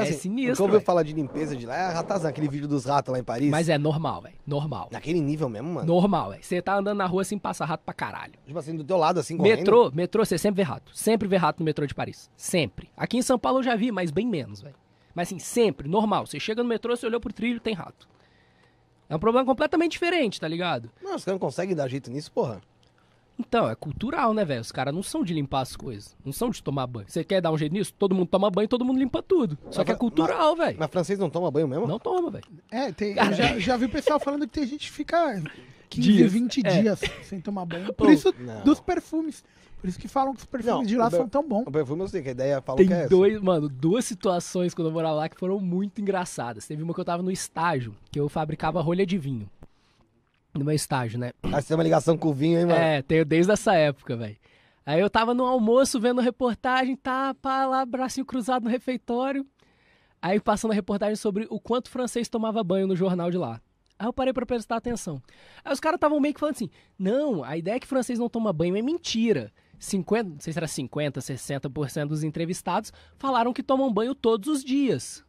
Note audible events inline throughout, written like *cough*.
assim, é sinistro. Quando eu falar de limpeza de lá, é ratazão aquele vídeo dos ratos lá em Paris. Mas é normal, velho. Normal. Naquele nível mesmo, mano? Normal, velho. Você tá andando na rua assim, passa rato pra caralho. Tipo assim, do teu lado, assim, correndo. Metrô, metrô, você sempre vê rato. Sempre vê rato no metrô de Paris. Sempre. Aqui em São Paulo eu já vi, mas bem menos, velho. Mas assim, sempre, normal. Você chega no metrô, você olhou pro trilho, tem rato. É um problema completamente diferente, tá ligado? Não, os caras não conseguem dar jeito nisso, porra. Então, é cultural, né, velho? Os caras não são de limpar as coisas, não são de tomar banho. Você quer dar um jeito nisso? Todo mundo toma banho, e todo mundo limpa tudo. Só que é cultural, velho. Mas francês não toma banho mesmo? Não toma, velho. É, tem, já, *laughs* já vi o pessoal falando que tem gente que fica 15, dias. 20 é. dias sem tomar banho. *laughs* Por isso, não. dos perfumes. Por isso que falam que os perfumes não, de lá são tão bons. O perfume eu sei, que a ideia fala Tem que é dois, essa. Mano, duas situações quando eu morava lá que foram muito engraçadas. Teve uma que eu tava no estágio, que eu fabricava rolha de vinho no meu estágio, né? Ah, você tem uma ligação com o vinho, hein, mano? É, tenho desde essa época, velho. Aí eu tava no almoço vendo reportagem, tá, pá, lá, bracinho cruzado no refeitório. Aí passando a reportagem sobre o quanto francês tomava banho no jornal de lá. Aí eu parei pra prestar atenção. Aí os caras estavam meio que falando assim: não, a ideia é que francês não toma banho é mentira. 50, não sei se era 50, 60% dos entrevistados falaram que tomam banho todos os dias.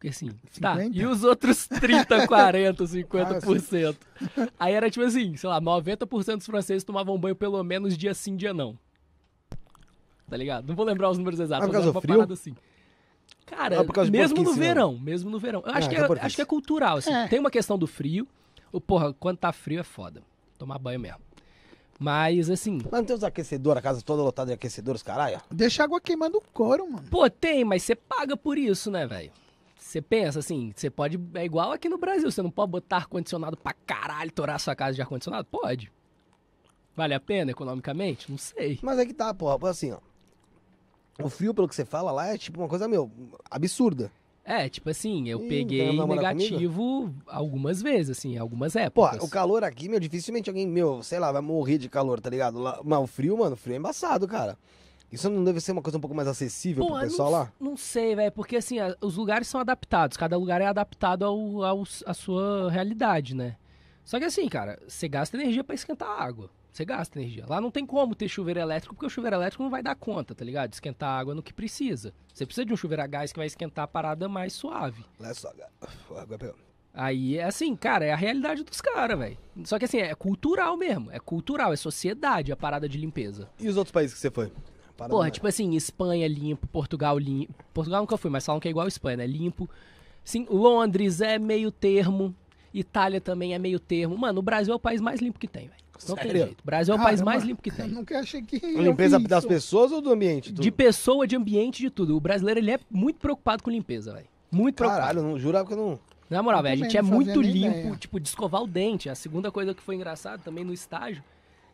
Porque assim, 50? tá, e os outros 30, 40, 50%? Aí era tipo assim, sei lá, 90% dos franceses tomavam banho pelo menos dia sim, dia não. Tá ligado? Não vou lembrar os números exatos, ah, mas era uma frio? parada assim. Cara, ah, mesmo no verão, mesmo no verão. Eu acho, ah, que, então é, é acho que é cultural, assim. É. Tem uma questão do frio. O, porra, quando tá frio é foda. Tomar banho mesmo. Mas assim. Mas não tem os aquecedores, a casa toda lotada de aquecedores, caralho? Deixa a água queimando o couro, mano. Pô, tem, mas você paga por isso, né, velho? Você pensa assim, você pode. É igual aqui no Brasil, você não pode botar ar-condicionado pra caralho, torar sua casa de ar-condicionado? Pode. Vale a pena economicamente? Não sei. Mas é que tá, porra. Assim, ó. O frio, pelo que você fala lá, é tipo uma coisa, meu, absurda. É, tipo assim, eu Ih, peguei negativo comigo? algumas vezes, assim, algumas épocas. Pô, o calor aqui, meu, dificilmente alguém, meu, sei lá, vai morrer de calor, tá ligado? Lá, mas o frio, mano, o frio é embaçado, cara. Isso não deve ser uma coisa um pouco mais acessível Pô, pro pessoal não, lá? Não sei, velho, porque assim, a, os lugares são adaptados, cada lugar é adaptado ao, ao, à sua realidade, né? Só que assim, cara, você gasta energia para esquentar a água. Você gasta energia. Lá não tem como ter chuveiro elétrico, porque o chuveiro elétrico não vai dar conta, tá ligado? esquentar a água no que precisa. Você precisa de um chuveiro a gás que vai esquentar a parada mais suave. Lá é só água é Aí é assim, cara, é a realidade dos caras, velho. Só que assim, é cultural mesmo. É cultural, é sociedade a parada de limpeza. E os outros países que você foi? Parada Porra, é. tipo assim, Espanha limpo, Portugal limpo. Portugal nunca fui, mas falam que é igual a Espanha, né? Limpo. Sim, Londres é meio termo. Itália também é meio termo. Mano, o Brasil é o país mais limpo que tem, velho. Não tem jeito. O Brasil é o Caramba, país mais limpo que tem. Eu nunca achei que. A limpeza das pessoas ou do ambiente? Tudo? De pessoa, de ambiente, de tudo. O brasileiro ele é muito preocupado com limpeza, velho. Muito preocupado. Caralho, não jurava que eu não. Na moral, velho, a gente é muito limpo, ideia. tipo, de escovar o dente. A segunda coisa que foi engraçada também no estágio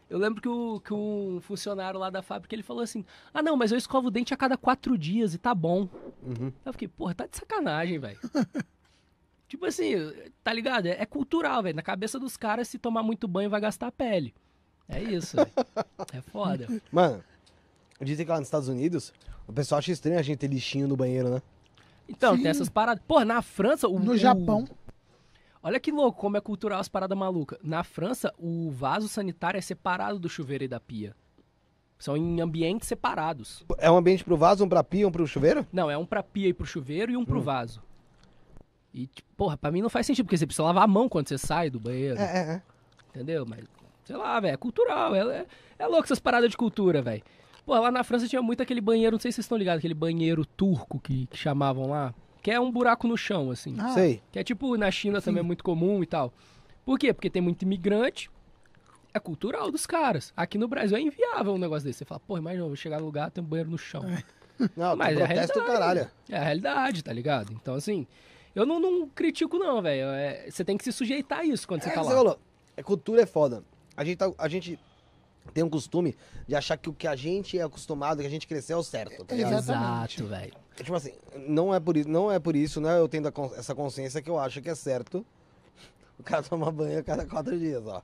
eu lembro que, o, que um funcionário lá da fábrica, ele falou assim, ah não, mas eu escovo o dente a cada quatro dias e tá bom. Uhum. Eu fiquei, porra, tá de sacanagem, velho. *laughs* tipo assim, tá ligado? É, é cultural, velho. Na cabeça dos caras, se tomar muito banho, vai gastar pele. É isso, velho. É foda. Mano, dizem que lá nos Estados Unidos, o pessoal acha estranho a gente ter lixinho no banheiro, né? Então, Sim. tem essas paradas. Pô, na França... O, no o... Japão... Olha que louco como é cultural as paradas malucas. Na França, o vaso sanitário é separado do chuveiro e da pia. São em ambientes separados. É um ambiente pro vaso, um pra pia, e um pro chuveiro? Não, é um pra pia e pro chuveiro e um pro hum. vaso. E, tipo, porra, pra mim não faz sentido, porque você precisa lavar a mão quando você sai do banheiro. É, é, é. Entendeu? Mas, sei lá, velho, é cultural. É, é, é louco essas paradas de cultura, velho. Pô, lá na França tinha muito aquele banheiro, não sei se vocês estão ligados, aquele banheiro turco que, que chamavam lá que é um buraco no chão, assim. Ah, sei. Que é tipo, na China Sim. também é muito comum e tal. Por quê? Porque tem muito imigrante, é cultural dos caras. Aqui no Brasil é inviável um negócio desse. Você fala, pô, imagina, eu vou chegar no lugar, tem um banheiro no chão. É. *laughs* Não, Mas é a realidade, caralho. É a realidade, tá ligado? Então, assim, eu não, não critico não, velho. É, você tem que se sujeitar a isso quando é, você tá lá. Você é falou, é cultura é foda. A gente, tá, a gente tem um costume de achar que o que a gente é acostumado, que a gente cresceu é o certo. Tá Exatamente, velho tipo assim, não é por isso, não é por isso, né? Eu tendo essa consciência que eu acho que é certo *laughs* o cara tomar banho a cada quatro dias, ó.